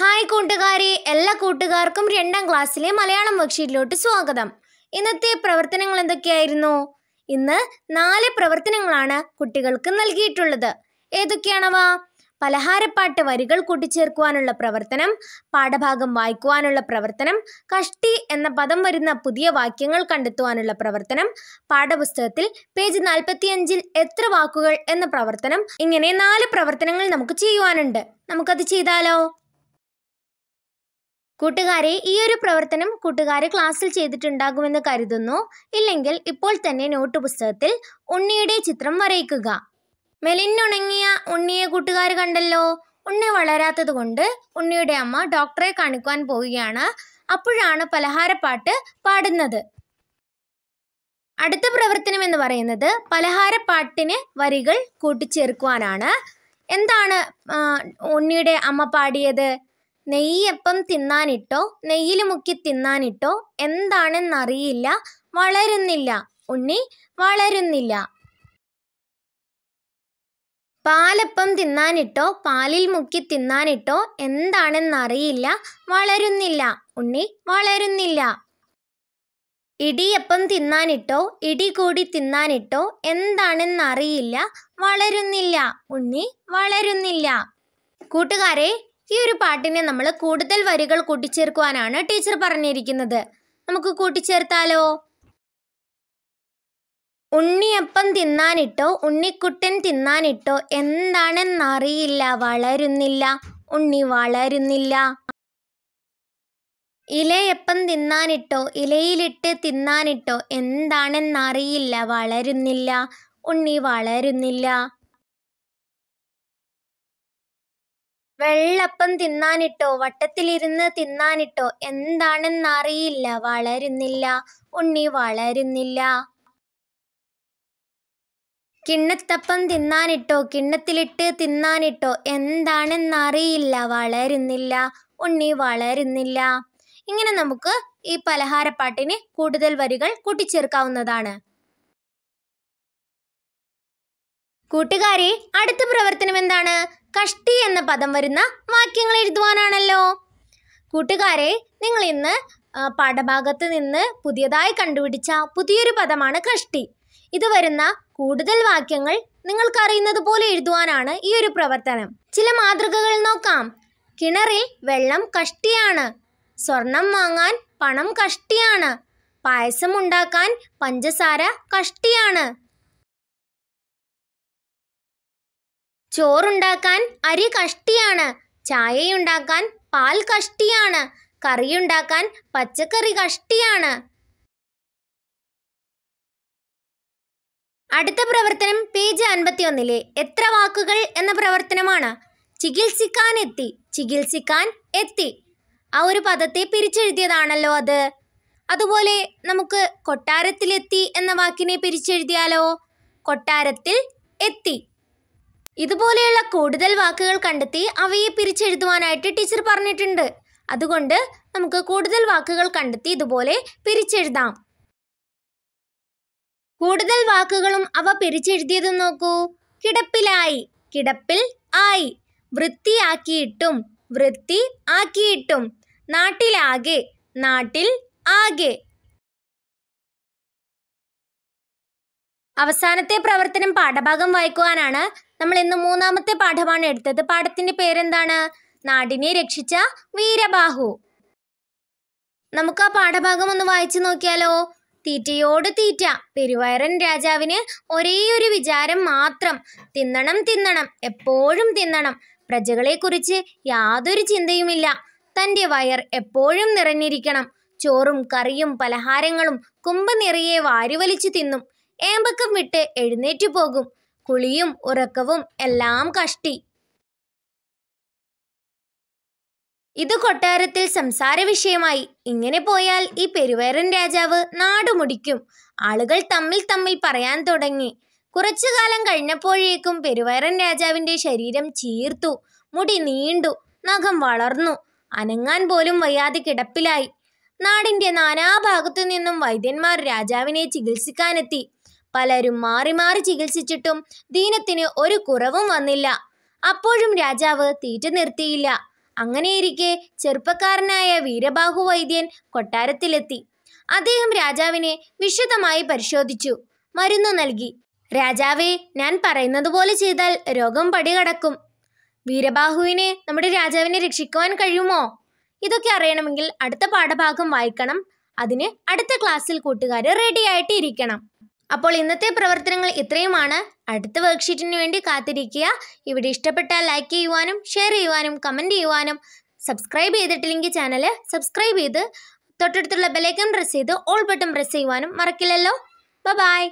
hi കൂട്ടുകാരെ എല്ലാ കൂട്ടുകാർക്കും രണ്ടാം ക്ലാസ്സിലെ മലയാളം വർക്ക്ഷീറ്റിലോട്ട് സ്വാഗതം ഇന്നത്തെ പ്രവർത്തനങ്ങൾ എന്തൊക്കെയായിരുന്നു ഇന്ന് നാല് പ്രവർത്തനങ്ങളാണ് കുട്ടികൾക്ക് നൽകിയിട്ടുള്ളത് ഏതൊക്കെയാണവ പലഹാരപ്പാട്ട് വരികൾ കൂട്ടിച്ചേർക്കുവാനുള്ള പ്രവർത്തനം പാഠഭാഗം വായിക്കുവാനുള്ള പ്രവർത്തനം കഷ്ടി എന്ന പദം വരുന്ന പുതിയ വാക്യങ്ങൾ കണ്ടെത്തുവാനുള്ള പ്രവർത്തനം പാഠപുസ്തകത്തിൽ പേജ് നാൽപ്പത്തിയഞ്ചിൽ എത്ര വാക്കുകൾ എന്ന പ്രവർത്തനം ഇങ്ങനെ നാല് പ്രവർത്തനങ്ങൾ നമുക്ക് ചെയ്യുവാനുണ്ട് നമുക്കത് ചെയ്താലോ കൂട്ടുകാരെ ഈ ഒരു പ്രവർത്തനം കൂട്ടുകാർ ക്ലാസ്സിൽ ചെയ്തിട്ടുണ്ടാകുമെന്ന് കരുതുന്നു ഇല്ലെങ്കിൽ ഇപ്പോൾ തന്നെ നോട്ട് പുസ്തകത്തിൽ ഉണ്ണിയുടെ ചിത്രം വരയ്ക്കുക മെലിഞ്ഞുണങ്ങിയ ഉണ്ണിയെ കൂട്ടുകാർ കണ്ടല്ലോ ഉണ്ണി വളരാത്തത് കൊണ്ട് ഉണ്ണിയുടെ അമ്മ ഡോക്ടറെ കാണിക്കുവാൻ പോവുകയാണ് അപ്പോഴാണ് പലഹാരപ്പാട്ട് പാടുന്നത് അടുത്ത പ്രവർത്തനം എന്ന് പറയുന്നത് പലഹാരപ്പാട്ടിന് വരികൾ കൂട്ടിച്ചേർക്കുവാനാണ് എന്താണ് ഉണ്ണിയുടെ അമ്മ പാടിയത് നെയ്യപ്പം തിന്നാനിട്ടോ നെയ്യിൽ മുക്കി തിന്നാനിട്ടോ എന്താണെന്നറിയില്ല വളരുന്നില്ല ഉണ്ണി വളരുന്നില്ല പാലപ്പം തിന്നാനിട്ടോ പാലിൽ മുക്കി തിന്നാനിട്ടോ എന്താണെന്നറിയില്ല വളരുന്നില്ല ഉണ്ണി വളരുന്നില്ല ഇടിയപ്പം തിന്നാനിട്ടോ ഇടി കൂടി തിന്നാനിട്ടോ എന്താണെന്നറിയില്ല വളരുന്നില്ല ഉണ്ണി വളരുന്നില്ല കൂട്ടുകാരെ ഈ ഒരു പാട്ടിനെ നമ്മൾ കൂടുതൽ വരികൾ കൂട്ടിച്ചേർക്കുവാനാണ് ടീച്ചർ പറഞ്ഞിരിക്കുന്നത് നമുക്ക് കൂട്ടിച്ചേർത്താലോ ഉണ്ണിയപ്പം തിന്നാനിട്ടോ ഉണ്ണിക്കുട്ടൻ തിന്നാനിട്ടോ എന്താണെന്നറിയില്ല വളരുന്നില്ല ഉണ്ണി വളരുന്നില്ല ഇലയപ്പം തിന്നാനിട്ടോ ഇലയിലിട്ട് തിന്നാനിട്ടോ എന്താണെന്നറിയില്ല വളരുന്നില്ല ഉണ്ണി വളരുന്നില്ല വെള്ളപ്പം തിന്നാനിട്ടോ വട്ടത്തിലിരുന്ന് തിന്നാനിട്ടോ എന്താണെന്നറിയില്ല വളരുന്നില്ല ഉണ്ണി വളരുന്നില്ല കിണ്ണത്തപ്പം തിന്നാനിട്ടോ കിണ്ണത്തിലിട്ട് തിന്നാനിട്ടോ എന്താണെന്നറിയില്ല വളരുന്നില്ല ഉണ്ണി വളരുന്നില്ല ഇങ്ങനെ നമുക്ക് ഈ പലഹാരപ്പാട്ടിന് കൂടുതൽ വരികൾ കൂട്ടിച്ചേർക്കാവുന്നതാണ് കൂട്ടുകാരെ അടുത്ത പ്രവർത്തനം എന്താണ് കഷ്ടി എന്ന പദം വരുന്ന വാക്യങ്ങൾ എഴുതുവാനാണല്ലോ കൂട്ടുകാരെ നിങ്ങൾ ഇന്ന് പാഠഭാഗത്ത് നിന്ന് പുതിയതായി കണ്ടുപിടിച്ച പുതിയൊരു പദമാണ് കഷ്ടി ഇത് വരുന്ന കൂടുതൽ വാക്യങ്ങൾ നിങ്ങൾക്ക് അറിയുന്നത് പോലെ എഴുതുവാനാണ് ഈ ഒരു പ്രവർത്തനം ചില മാതൃകകൾ നോക്കാം കിണറിൽ വെള്ളം കഷ്ടിയാണ് സ്വർണം വാങ്ങാൻ പണം കഷ്ടിയാണ് പായസം ഉണ്ടാക്കാൻ പഞ്ചസാര കഷ്ടിയാണ് ചോറുണ്ടാക്കാൻ അരി കഷ്ടിയാണ് ചായയുണ്ടാക്കാൻ പാൽ കഷ്ടിയാണ് കറിയുണ്ടാക്കാൻ പച്ചക്കറി കഷ്ടിയാണ് അടുത്ത പ്രവർത്തനം പേജ് അൻപത്തിയൊന്നിലെ എത്ര വാക്കുകൾ എന്ന പ്രവർത്തനമാണ് ചികിത്സിക്കാൻ എത്തി ചികിത്സിക്കാൻ എത്തി ആ ഒരു പദത്തെ പിരിച്ചെഴുതിയതാണല്ലോ അത് അതുപോലെ നമുക്ക് കൊട്ടാരത്തിലെത്തി എന്ന വാക്കിനെ പിരിച്ചെഴുതിയാലോ കൊട്ടാരത്തിൽ എത്തി ഇതുപോലെയുള്ള കൂടുതൽ വാക്കുകൾ കണ്ടെത്തി അവയെ പിരിച്ചെഴുതുവാനായിട്ട് ടീച്ചർ പറഞ്ഞിട്ടുണ്ട് അതുകൊണ്ട് നമുക്ക് കൂടുതൽ വാക്കുകൾ കണ്ടെത്തി ഇതുപോലെ പിരിച്ചെഴുതാം കൂടുതൽ വാക്കുകളും അവ പിരിച്ചെഴുതിയതും നോക്കൂ കിടപ്പിലായി കിടപ്പിൽ ആയി വൃത്തിയാക്കിയിട്ടും വൃത്തി ആക്കിയിട്ടും നാട്ടിലാകെ നാട്ടിൽ ആകെ അവസാനത്തെ പ്രവർത്തനം പാഠഭാഗം വായിക്കുവാനാണ് നമ്മൾ ഇന്ന് മൂന്നാമത്തെ പാഠമാണ് എടുത്തത് പാഠത്തിന്റെ പേരെന്താണ് നാടിനെ രക്ഷിച്ച വീരബാഹു നമുക്ക് ആ പാഠഭാഗം ഒന്ന് വായിച്ചു നോക്കിയാലോ തീറ്റയോട് തീറ്റ പെരുവയറൻ രാജാവിന് ഒരേയൊരു വിചാരം മാത്രം തിന്നണം തിന്നണം എപ്പോഴും തിന്നണം പ്രജകളെക്കുറിച്ച് യാതൊരു ചിന്തയുമില്ല തൻ്റെ വയർ എപ്പോഴും നിറഞ്ഞിരിക്കണം ചോറും കറിയും പലഹാരങ്ങളും കുമ്പ് നിറയെ വാരിവലിച്ചു തിന്നും ഏമ്പക്കം വിട്ട് എഴുന്നേറ്റു പോകും കുളിയും ഉറക്കവും എല്ലാം കഷ്ടി ഇത് കൊട്ടാരത്തിൽ സംസാര വിഷയമായി ഇങ്ങനെ പോയാൽ ഈ പെരുവേരൻ രാജാവ് നാടുമുടിക്കും ആളുകൾ തമ്മിൽ തമ്മിൽ പറയാൻ തുടങ്ങി കുറച്ചു കാലം കഴിഞ്ഞപ്പോഴേക്കും പെരുവേരൻ രാജാവിന്റെ ശരീരം ചീർത്തു മുടി നീണ്ടു നഖം വളർന്നു അനങ്ങാൻ പോലും വയ്യാതെ കിടപ്പിലായി നാടിന്റെ നാനാഭാഗത്തു നിന്നും വൈദ്യന്മാർ രാജാവിനെ ചികിത്സിക്കാനെത്തി പലരും മാറി മാറി ചികിത്സിച്ചിട്ടും ദീനത്തിന് ഒരു കുറവും വന്നില്ല അപ്പോഴും രാജാവ് തീറ്റ നിർത്തിയില്ല അങ്ങനെയിരിക്കെ ചെറുപ്പക്കാരനായ വീരബാഹു വൈദ്യൻ കൊട്ടാരത്തിലെത്തി അദ്ദേഹം രാജാവിനെ വിശദമായി പരിശോധിച്ചു മരുന്ന് നൽകി രാജാവേ ഞാൻ പറയുന്നത് പോലെ ചെയ്താൽ രോഗം പടികടക്കും വീരബാഹുവിനെ നമ്മുടെ രാജാവിനെ രക്ഷിക്കുവാൻ കഴിയുമോ ഇതൊക്കെ അറിയണമെങ്കിൽ അടുത്ത പാഠഭാഗം വായിക്കണം അതിന് അടുത്ത ക്ലാസ്സിൽ കൂട്ടുകാർ റെഡിയായിട്ട് ഇരിക്കണം അപ്പോൾ ഇന്നത്തെ പ്രവർത്തനങ്ങൾ ഇത്രയുമാണ് അടുത്ത വർക്ക്ഷീറ്റിന് വേണ്ടി കാത്തിരിക്കുക ഇവിടെ ഇഷ്ടപ്പെട്ടാൽ ലൈക്ക് ചെയ്യുവാനും ഷെയർ ചെയ്യുവാനും കമൻറ്റ് ചെയ്യുവാനും സബ്സ്ക്രൈബ് ചെയ്തിട്ടില്ലെങ്കിൽ ചാനൽ സബ്സ്ക്രൈബ് ചെയ്ത് തൊട്ടടുത്തുള്ള ബെലൈക്കൺ പ്രസ് ചെയ്ത് ഓൾ ബട്ടൺ പ്രസ് ചെയ്യുവാനും മറക്കില്ലല്ലോ ബ ബായ്